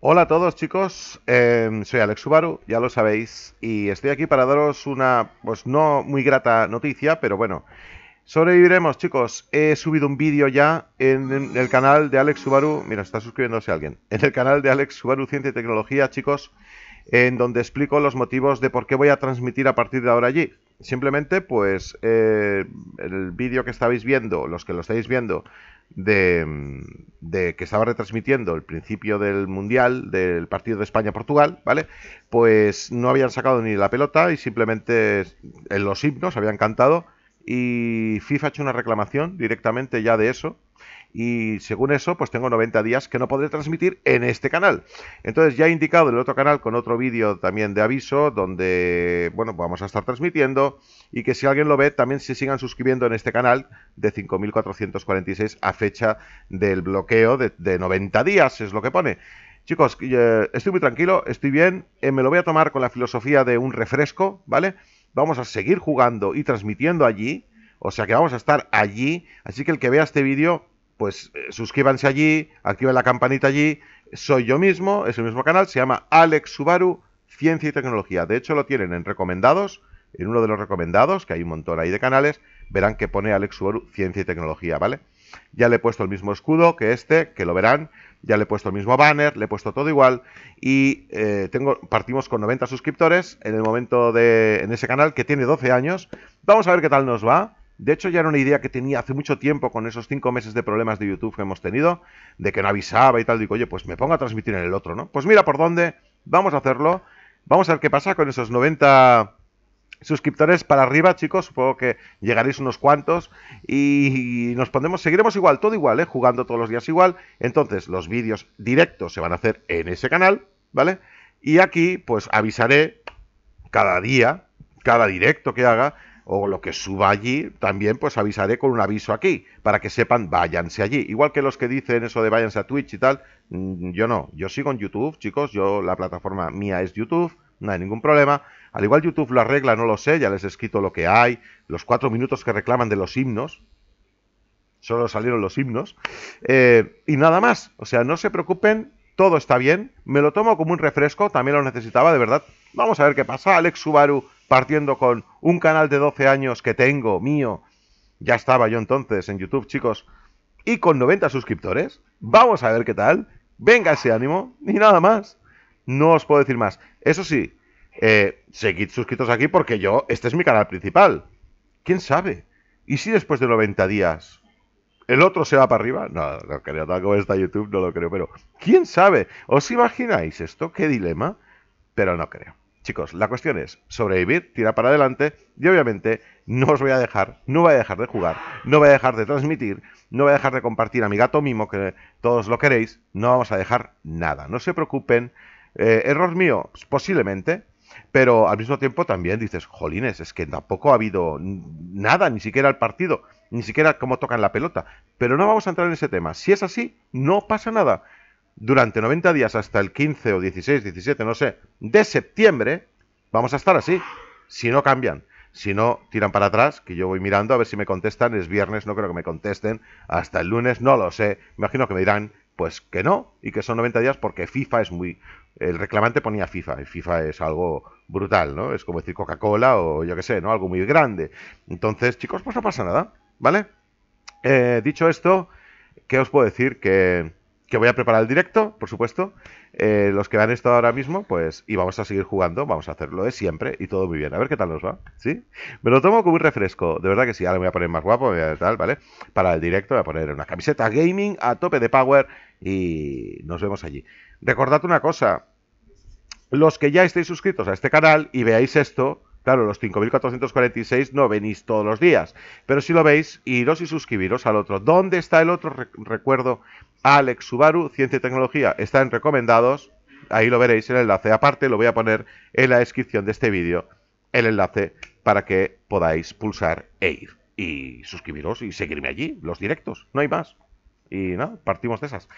Hola a todos chicos, em, soy Alex Subaru, ya lo sabéis, y estoy aquí para daros una, pues no muy grata noticia, pero bueno, sobreviviremos chicos, he subido un vídeo ya en el canal de Alex Subaru, mira, está suscribiéndose alguien, en el canal de Alex Subaru Ciencia y Tecnología chicos, en donde explico los motivos de por qué voy a transmitir a partir de ahora allí. Simplemente pues eh, el vídeo que estáis viendo, los que lo estáis viendo, Mm, de, que estaba retransmitiendo el principio del Mundial, del partido de España-Portugal, ¿vale? Pues no habían sacado ni la pelota y simplemente en los himnos habían cantado y FIFA ha hecho una reclamación directamente ya de eso y según eso, pues tengo 90 días que no podré transmitir en este canal. Entonces ya he indicado el otro canal con otro vídeo también de aviso, donde, bueno, vamos a estar transmitiendo y que si alguien lo ve, también se sigan suscribiendo en este canal de 5.446 a fecha del bloqueo de, 90 días, es lo que pone. Chicos, eh, estoy muy tranquilo, estoy bien, eh, me lo voy a tomar con la filosofía de un refresco, ¿vale? Vamos a seguir jugando y transmitiendo allí, o sea que vamos a estar allí, así que el que vea este vídeo, pues eh, suscríbanse allí, activen la campanita allí. Soy yo mismo, es el mismo canal, se llama Alex Subaru Ciencia y Tecnología. De hecho, lo tienen en recomendados, en uno de los recomendados, que hay un montón ahí de canales, verán que pone Alex Subaru Ciencia y Tecnología, ¿vale? Ya le he puesto el mismo escudo que este, que lo verán. Ya le he puesto el mismo banner, le he puesto todo igual. Y eh, tengo, partimos con 90 suscriptores en el momento de en ese canal que tiene 12 años. Vamos a ver qué tal nos va. De hecho, ya era una idea que tenía hace mucho tiempo con esos cinco meses de problemas de YouTube que hemos tenido, de que no avisaba y tal. Digo, oye, pues me pongo a transmitir en el otro, ¿no? Pues mira por dónde, vamos a hacerlo. Vamos a ver qué pasa con esos 90 suscriptores para arriba, chicos. Supongo que llegaréis unos cuantos y nos pondremos, seguiremos igual, todo igual, ¿eh? jugando todos los días igual. Entonces, los vídeos directos se van a hacer en ese canal, ¿vale? Y aquí, pues avisaré cada día, cada directo que haga, o lo que suba allí, también pues avisaré con un aviso aquí, para que sepan, váyanse allí. Igual que los que dicen eso de váyanse a Twitch y tal, mm, yo no, yo sigo en YouTube, chicos, yo la plataforma mía es YouTube, no hay ningún problema. Al igual YouTube lo arregla, no lo sé, ya les he escrito lo que hay, los cuatro minutos que reclaman de los himnos, solo salieron los himnos, eh, y nada más, o sea, no se preocupen todo está bien, me lo tomo como un refresco, también lo necesitaba, de verdad. Vamos a ver qué pasa. Alex Subaru partiendo con un canal de 12 años que tengo, mío. Ya estaba yo entonces en YouTube, chicos. Y con 90 suscriptores. Vamos a ver qué tal. Venga ese ánimo. Y nada más. No os puedo decir más. Eso sí, eh, seguid suscritos aquí porque yo, este es mi canal principal. ¿Quién sabe? ¿Y si después de 90 días el otro se va para arriba. No, lo Tal como está YouTube no lo creo, pero quién sabe. ¿Os imagináis esto? ¿Qué dilema? Pero no creo. Chicos, la cuestión es sobrevivir, tirar para adelante y obviamente no os voy a dejar, no voy a dejar de jugar, no voy a dejar de transmitir, no voy a dejar de compartir a mi gato mimo que todos lo queréis, no vamos a dejar nada, no se preocupen, eh, error mío, pues, posiblemente, pero al mismo tiempo también dices, jolines, es que tampoco ha habido nada, ni siquiera el partido ni siquiera cómo tocan la pelota. Pero no vamos a entrar en ese tema. Si es así, no pasa nada. Durante 90 días hasta el 15 o 16, 17, no sé, de septiembre, vamos a estar así. Si no cambian, si no tiran para atrás, que yo voy mirando a ver si me contestan, es viernes, no creo que me contesten, hasta el lunes, no lo sé. Imagino que me dirán, pues que no, y que son 90 días porque FIFA es muy... El reclamante ponía FIFA, y FIFA es algo brutal, ¿no? Es como decir Coca-Cola o yo qué sé, ¿no? Algo muy grande. Entonces, chicos, pues no pasa nada. ¿vale? Eh, dicho esto, ¿qué os puedo decir? Que, voy a preparar el directo, por supuesto. Eh, los que han esto ahora mismo, pues, y vamos a seguir jugando, vamos a hacerlo de siempre y todo muy bien. A ver qué tal nos va, ¿sí? Me lo tomo como un refresco, de verdad que sí. Ahora me voy a poner más guapo, tal, ¿vale? Para el directo voy a poner una camiseta gaming a tope de power y nos vemos allí. Recordad una cosa, los que ya estéis suscritos a este canal y veáis esto, Claro, los 5.446 no venís todos los días, pero si lo veis, iros y suscribiros al otro. ¿Dónde está el otro? Recuerdo, Alex Subaru, Ciencia y Tecnología, está en recomendados. Ahí lo veréis el enlace. Aparte, lo voy a poner en la descripción de este vídeo el enlace para que podáis pulsar e ir y suscribiros y seguirme allí, los directos. No hay más. Y no, partimos de esas.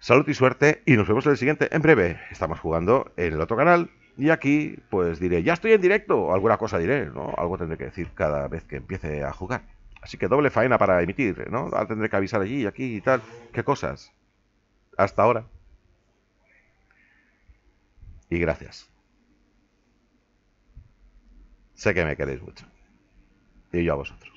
Salud y suerte y nos vemos en el siguiente en breve. Estamos jugando en el otro canal y aquí, pues diré, ya estoy en directo, alguna cosa diré, ¿no? Algo tendré que decir cada vez que empiece a jugar. Así que doble faena para emitir, ¿no? tendré que avisar allí y aquí y tal. ¿Qué cosas? Hasta ahora. Y gracias. Sé que me queréis mucho. Y yo a vosotros.